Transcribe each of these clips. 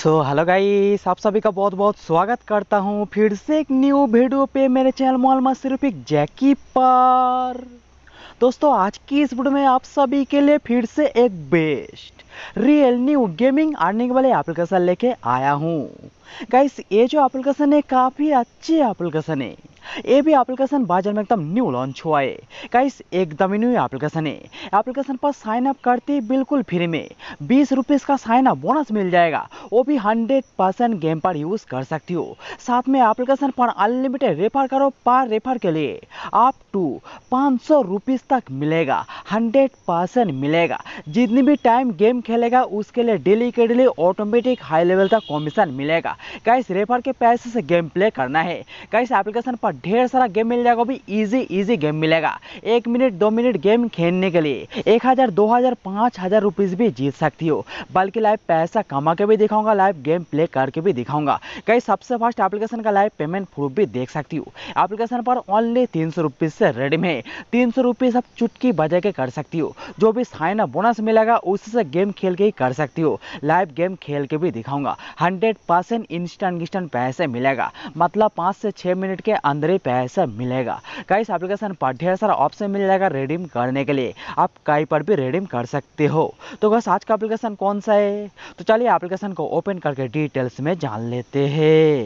so hello guys आप सभी का बहुत बहुत स्वागत करता हूँ फिर से एक न्यू वीडियो पे मेरे चैनल मॉल में सिर्फ एक जैकी पर दोस्तों आज की इस वीडियो में आप सभी के लिए फिर से एक best real new gaming earning वाले एप्लीकेशन लेके आया हूँ गाइस ये जो एप्लीकेशन है काफ़ी अच्छी एप्लीकेशन है एबी भी एप्लीकेशन बाजार में एकदम न्यू लॉन्च हुआ है गाइस एकदम ही न्यू एप्लीकेशन है एप्लीकेशन पर साइन अप करते ही बिल्कुल फ्री में बीस रुपीज़ का साइन अप बोनस मिल जाएगा वो भी हंड्रेड परसेंट गेम पर यूज़ कर सकती हो साथ में एप्लीकेशन पर अनलिमिटेड रेफर करो पर रेफर के लिए आप टू पाँच सौ रुपीज़ तक मिलेगा हंड्रेड परसेंट मिलेगा जितनी भी टाइम गेम खेलेगा उसके लिए डेली के डेली ऑटोमेटिक हाई लेवल तक कमीशन मिलेगा कैसे रेफर के पैसे से गेम प्ले करना है कैसे एप्लीकेशन पर ढेर सारा गेम मिल जाएगा अभी इजी इजी गेम मिलेगा एक मिनट दो मिनट गेम खेलने के लिए एक हज़ार दो हज़ार पाँच हज़ार रुपीज़ भी जीत सकती हो बल्कि लाइव पैसा कमा के भी दिखाऊंगा लाइव गेम प्ले करके भी दिखाऊंगा कई सबसे फास्ट एप्लीकेशन का लाइव पेमेंट प्रूफ भी देख सकती हो एप्लीकेशन पर ओनली तीन सौ रुपीज़ से रेडी में तीन सौ रुपीज़ आप चुटकी बजा के कर सकती हो जो भी साइन अप बोनस मिलेगा उससे गेम खेल के ही कर सकती हो लाइव गेम खेल के भी दिखाऊंगा हंड्रेड परसेंट इंस्टेंट इंस्टेंट पैसे मिलेगा मतलब पाँच से छः मिनट के अंदर अंदर ही पैसा मिलेगा कई एप्लीकेशन पर ढेर सारा ऑप्शन मिल जाएगा रिडीम करने के लिए आप कई पर भी रिडीम कर सकते हो तो बस आज का एप्लीकेशन कौन सा है तो चलिए एप्लीकेशन को ओपन करके डिटेल्स में जान लेते हैं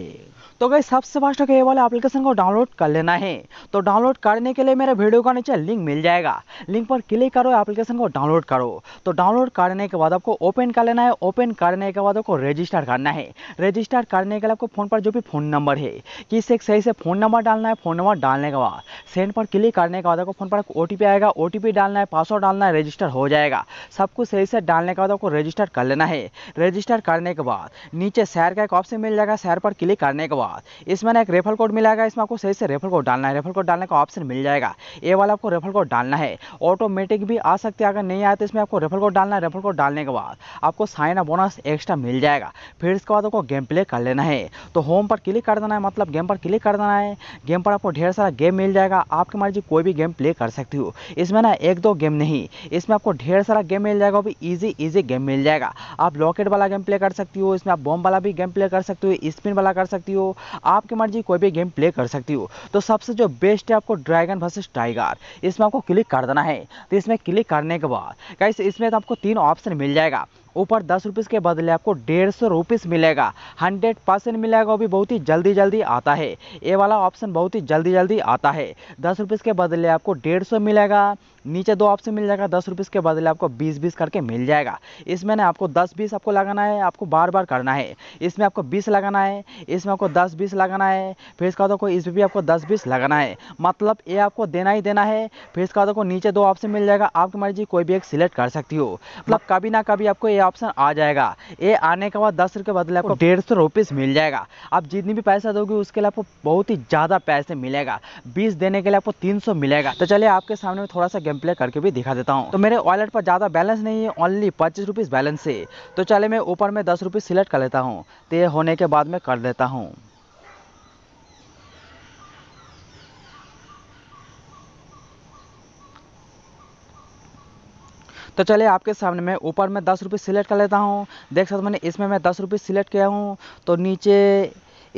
तो गई सबसे फास्ट तो ये वाले एप्लीकेशन को डाउनलोड कर लेना है तो डाउनलोड करने के लिए मेरे वीडियो का नीचे लिंक मिल जाएगा लिंक पर क्लिक करो एप्लीकेशन को डाउनलोड करो तो डाउनलोड करने के बाद आपको ओपन कर लेना है ओपन करने के बाद आपको रजिस्टर करना है रजिस्टर करने के लिए आपको फ़ोन पर जो भी फ़ोन नंबर है किस एक सही से फ़ोन नंबर डालना है फ़ोन नंबर डालने के बाद सेंड पर क्लिक करने के बाद आपको फ़ोन पर ओ आएगा ओ डालना है पासवर्ड डालना है रजिस्टर हो जाएगा सब कुछ सही से डालने के बाद आपको रजिस्टर कर लेना है रजिस्टर करने के बाद नीचे शहर का एक ऑप्शन मिल जाएगा शहर पर क्लिक करने के बाद इसमें ना एक रेफर कोड मिलेगा इसमें आपको सही से रेफर कोड डालना है रेफर कोड डालने का ऑप्शन मिल जाएगा ये वाला आपको रेफर कोड डालना है ऑटोमेटिक भी आ सकते हैं अगर नहीं आए तो इसमें आपको रेफर कोड डालना है रेफर कोड डालने के बाद आपको साइन अप बोनस एक्स्ट्रा मिल जाएगा फिर इसके बाद आपको गेम प्ले कर लेना है तो होम पर क्लिक कर देना है मतलब गेम पर क्लिक कर देना है गेम पर आपको ढेर सारा गेम मिल जाएगा आपकी मर्जी कोई भी गेम प्ले कर सकती हो इसमें ना एक दो गेम नहीं इसमें आपको ढेर सारा गेम मिल जाएगा वो भी ईजी ईजी गेम मिल जाएगा आप लॉकेट वाला गेम प्ले कर सकती हो इसमें आप बॉम्ब वाला भी गेम प्ले कर सकती हो स्पिन वाला कर सकती हो आपकी मर्जी कोई भी गेम प्ले कर सकती हो तो सबसे जो बेस्ट है आपको ड्रैगन वर्सेस टाइगर इसमें आपको क्लिक कर देना है तो इसमें क्लिक करने के बाद कैसे इसमें तो आपको तीन ऑप्शन मिल जाएगा ऊपर दस रुपीज़ के बदले आपको डेढ़ सौ रुपीज़ मिलेगा हंड्रेड परसेंट मिलेगा वो भी बहुत ही जल्दी जल्दी आता है ये वाला ऑप्शन बहुत ही जल्दी जल्दी आता है दस रुपीज़ के बदले आपको डेढ़ सौ मिलेगा नीचे दो ऑप्शन मिल जाएगा दस रुपीज़ के बदले आपको बीस बीस करके मिल जाएगा इसमें ना आपको दस बीस आपको लगाना है आपको बार बार करना है इसमें आपको बीस लगाना है इसमें आपको दस बीस लगाना है फिर इसका देखो तो इस इसमें भी आपको दस बीस लगाना है मतलब ये आपको देना ही देना है फिर इसका देखो तो नीचे दो ऑप्शन मिल जाएगा आपकी मर्जी कोई भी एक सिलेक्ट कर सकती हो मतलब कभी ना कभी आपको ये ऑप्शन आ जाएगा ये आने के बाद दस रुपये बदले आपको डेढ़ सौ रुपीज़ मिल जाएगा आप जितनी भी पैसा दोगे उसके लिए आपको बहुत ही ज़्यादा पैसे मिलेगा बीस देने के लिए आपको तीन सौ मिलेगा तो चलिए आपके सामने में थोड़ा सा गेम प्ले करके भी दिखा देता हूँ तो मेरे वॉलेट पर ज़्यादा बैलेंस नहीं है ओनली पच्चीस रुपीज़ बैलेंस है तो चले मैं ऊपर में दस रुपीज़ सिलेक्ट कर लेता हूँ तो ये होने के बाद में कर देता हूँ तो चलिए आपके सामने मैं ऊपर में दस रुपये सिलेक्ट कर लेता हूँ देख सकते मैंने इसमें मैं दस रुपये सिलेक्ट किया हूँ तो नीचे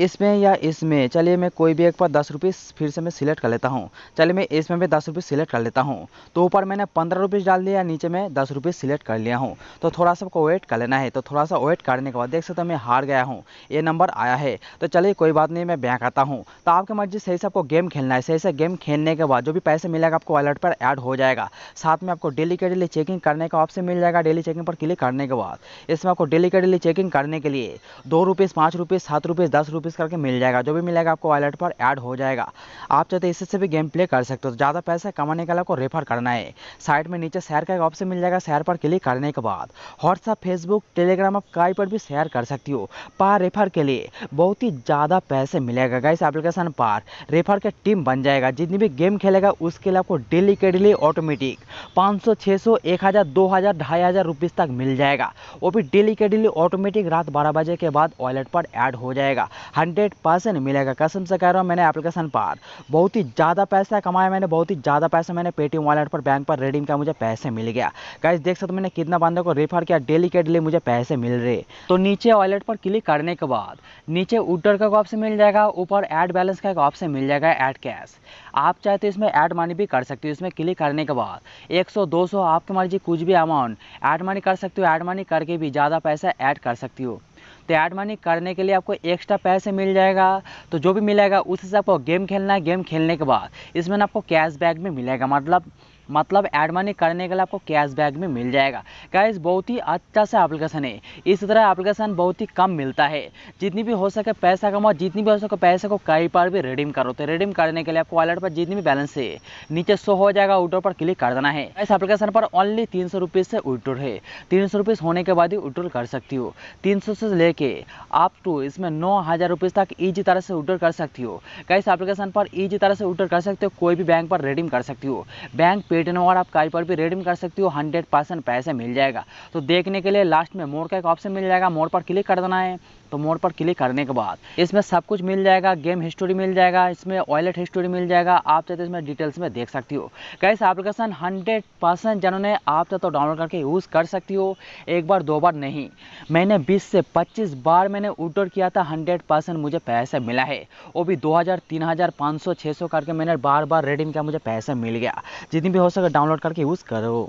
इसमें या इसमें चलिए मैं कोई भी एक पर दस रुपीस फिर से मैं सिलेक्ट कर लेता हूँ चलिए मैं इसमें भी दस रुपीस सिलेक्ट कर लेता हूँ तो ऊपर मैंने पंद्रह रुपीस डाल दिया नीचे मैं दस रुपीस सिलेक्ट कर लिया हूँ तो थोड़ा सा आपको वेट कर लेना है तो थोड़ा सा वेट करने के बाद देख सकते हो मैं हार गया हूँ ये नंबर आया है तो चलिए कोई बात नहीं मैं बैंक आता हूँ तो आपकी मर्जी सही से आपको गेम खेलना है सही से गेम खेलने के बाद जो भी पैसे मिलेगा आपको अलर्ट पर ऐड हो जाएगा साथ में आपको डेली के डेली चेकिंग करने का ऑप्शन मिल जाएगा डेली चेकिंग पर क्लिक करने के बाद इसमें आपको डेली के डेली चेकिंग करने के लिए दो रुपीज़ पाँच रुपीज़ सात रुपीज़ दस रुपीज़ वापस करके मिल जाएगा जो भी मिलेगा आपको वॉलेट पर ऐड हो जाएगा आप चाहते इससे से भी गेम प्ले कर सकते हो तो ज़्यादा पैसा कमाने के लिए आपको रेफर करना है साइड में नीचे शेयर का एक ऑप्शन मिल जाएगा शेयर पर क्लिक करने के बाद व्हाट्सअप फेसबुक टेलीग्राम आप कहीं पर भी शेयर कर सकती हो पार रेफर के लिए बहुत ही ज़्यादा पैसे मिलेगा गाइस एप्लीकेशन पार रेफर का टीम बन जाएगा जितनी भी गेम खेलेगा उसके लिए आपको डेली के डेली ऑटोमेटिक पाँच सौ सौ छः एक हज़ार दो हज़ार ढाई हज़ार रुपीज तक मिल जाएगा वो भी डेली के डेली ऑटोमेटिक रात बारह बजे के बाद वॉलेट पर ऐड हो जाएगा हंड्रेड परसेंट मिलेगा कसम से कह रहा हूँ मैंने एप्लीकेशन पर बहुत ही ज़्यादा पैसा कमाया मैंने बहुत ही ज़्यादा पैसा मैंने पेटीएम वॉलेट पर बैंक पर रेडीम का मुझे पैसे मिल गया कैसे देख सकते मैंने कितना बंदों को रेफर किया डेली के डेली मुझे पैसे मिल रहे तो नीचे वॉलेट पर क्लिक करने के बाद नीचे उडर का ऑप्शन मिल जाएगा ऊपर एड बैलेंस का एक ऑप्शन मिल जाएगा एड कैश आप चाहे तो इसमें ऐड मनी भी कर सकते हो इसमें क्लिक करने के बाद 100 200 आपके मर्जी कुछ भी अमाउंट ऐड मनी कर सकते हो ऐड मनी करके भी ज़्यादा पैसा ऐड कर सकती हो तो ऐड मनी करने के लिए आपको एक्स्ट्रा पैसे मिल जाएगा तो जो भी मिलेगा उस हिसाब आपको गेम खेलना है गेम खेलने के बाद इसमें ना आपको कैशबैक भी मिलेगा मतलब मतलब एड मनी करने के लिए आपको कैशबैक भी मिल जाएगा गाइज बहुत ही अच्छा सा एप्लीकेशन है इस तरह एप्लीकेशन बहुत ही कम मिलता है जितनी भी हो सके पैसा कमाओ जितनी भी हो सके पैसे को कई पर भी रिडीम करो तो रिडीम करने के लिए आपको वॉलेट पर जितनी भी बैलेंस है नीचे शो हो जाएगा विड्रो पर क्लिक कर देना है इस एप्लीकेशन पर ओनली तीन सौ से उटोर है तीन सौ होने के बाद ही उटोर कर सकती हो तीन से लेके आप टू इसमें नौ हज़ार तक ईजी तरह से विड्रोल कर सकती हो कई एप्लीकेशन पर ईजी तरह से विड्रोल कर सकते हो कोई भी बैंक पर रिडीम कर सकती हो बैंक पेटीएम और आप कहीं पर भी रिडीम कर सकती हो हंड्रेड पैसे मिल जाएगा तो देखने के लिए लास्ट में मोड़ का एक ऑप्शन मिल जाएगा मोड़ पर क्लिक कर देना है तो मोड पर क्लिक करने के बाद इसमें सब कुछ मिल जाएगा गेम हिस्ट्री मिल जाएगा इसमें वॉलेट हिस्ट्री मिल जाएगा आप चाहते तो इसमें डिटेल्स में देख सकती हो कैसे एप्लीकेशन हंड्रेड परसेंट जिन्होंने आप चाहते तो डाउनलोड करके यूज़ कर सकती हो एक बार दो बार नहीं मैंने बीस से पच्चीस बार मैंने उटोर किया था हंड्रेड परसेंट मुझे पैसे मिला है वो भी दो हज़ार तीन हज़ार पाँच सौ छः सौ करके मैंने बार बार रेडीम किया मुझे पैसे मिल गया जितनी भी हो सके डाउनलोड करके यूज़ करो